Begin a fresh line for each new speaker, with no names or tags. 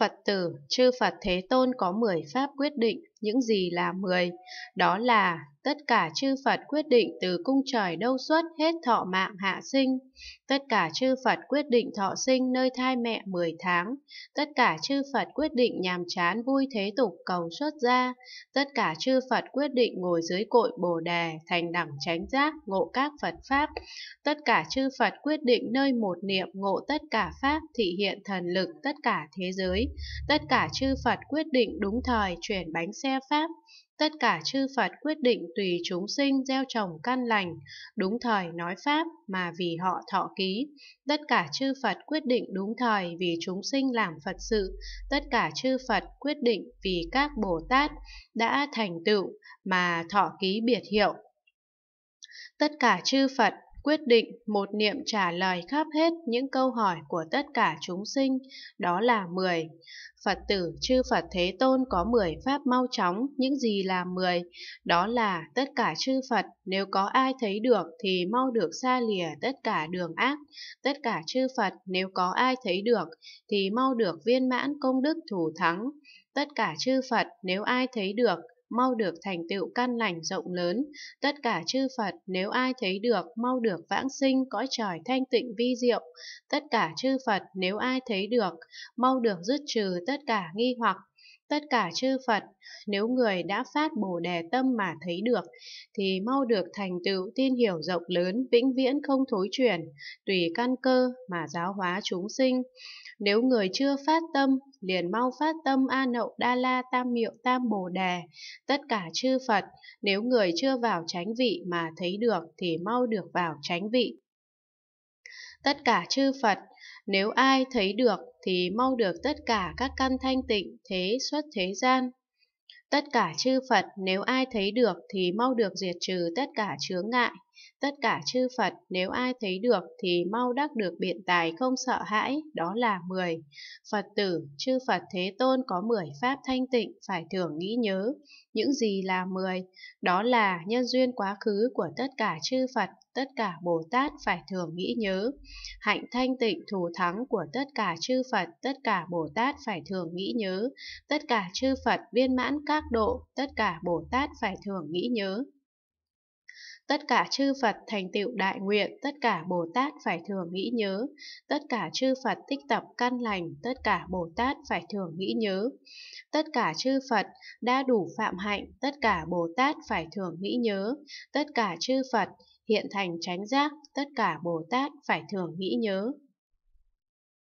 Phật tử, chư Phật Thế Tôn có 10 pháp quyết định những gì là mười, đó là tất cả chư Phật quyết định từ cung trời đâu xuất hết thọ mạng hạ sinh, tất cả chư Phật quyết định thọ sinh nơi thai mẹ 10 tháng, tất cả chư Phật quyết định nhàm chán vui thế tục cầu xuất gia, tất cả chư Phật quyết định ngồi dưới cội Bồ đề thành đẳng chánh giác ngộ các Phật pháp, tất cả chư Phật quyết định nơi một niệm ngộ tất cả pháp thị hiện thần lực tất cả thế giới, tất cả chư Phật quyết định đúng thời chuyển bánh xe che pháp, tất cả chư Phật quyết định tùy chúng sinh gieo trồng căn lành, đúng thời nói pháp mà vì họ thọ ký. Tất cả chư Phật quyết định đúng thời vì chúng sinh làm Phật sự, tất cả chư Phật quyết định vì các Bồ Tát đã thành tựu mà thọ ký biệt hiệu. Tất cả chư Phật quyết định một niệm trả lời khắp hết những câu hỏi của tất cả chúng sinh, đó là 10. Phật tử chư Phật Thế Tôn có 10 pháp mau chóng, những gì là 10? Đó là tất cả chư Phật, nếu có ai thấy được thì mau được xa lìa tất cả đường ác, tất cả chư Phật nếu có ai thấy được thì mau được viên mãn công đức thủ thắng, tất cả chư Phật nếu ai thấy được mau được thành tựu căn lành rộng lớn. Tất cả chư Phật nếu ai thấy được mau được vãng sinh cõi trời thanh tịnh vi diệu. Tất cả chư Phật nếu ai thấy được mau được dứt trừ tất cả nghi hoặc tất cả chư Phật, nếu người đã phát Bồ Đề tâm mà thấy được, thì mau được thành tựu tin hiểu rộng lớn, vĩnh viễn không thối chuyển, tùy căn cơ mà giáo hóa chúng sinh. Nếu người chưa phát tâm, liền mau phát tâm A Nậu Đa La Tam Miệu Tam Bồ Đề, tất cả chư Phật, nếu người chưa vào chánh vị mà thấy được thì mau được vào chánh vị tất cả chư Phật, nếu ai thấy được thì mau được tất cả các căn thanh tịnh thế xuất thế gian. Tất cả chư Phật, nếu ai thấy được thì mau được diệt trừ tất cả chướng ngại. Tất cả chư Phật nếu ai thấy được thì mau đắc được biện tài không sợ hãi, đó là 10. Phật tử, chư Phật Thế Tôn có 10 pháp thanh tịnh phải thường nghĩ nhớ. Những gì là 10? Đó là nhân duyên quá khứ của tất cả chư Phật, tất cả Bồ Tát phải thường nghĩ nhớ. Hạnh thanh tịnh thù thắng của tất cả chư Phật, tất cả Bồ Tát phải thường nghĩ nhớ. Tất cả chư Phật viên mãn các độ, tất cả Bồ Tát phải thường nghĩ nhớ. Tất cả chư Phật thành tựu đại nguyện, tất cả Bồ Tát phải thường nghĩ nhớ, tất cả chư Phật tích tập căn lành, tất cả Bồ Tát phải thường nghĩ nhớ. Tất cả chư Phật đã đủ phạm hạnh, tất cả Bồ Tát phải thường nghĩ nhớ, tất cả chư Phật hiện thành chánh giác, tất cả Bồ Tát phải thường nghĩ nhớ.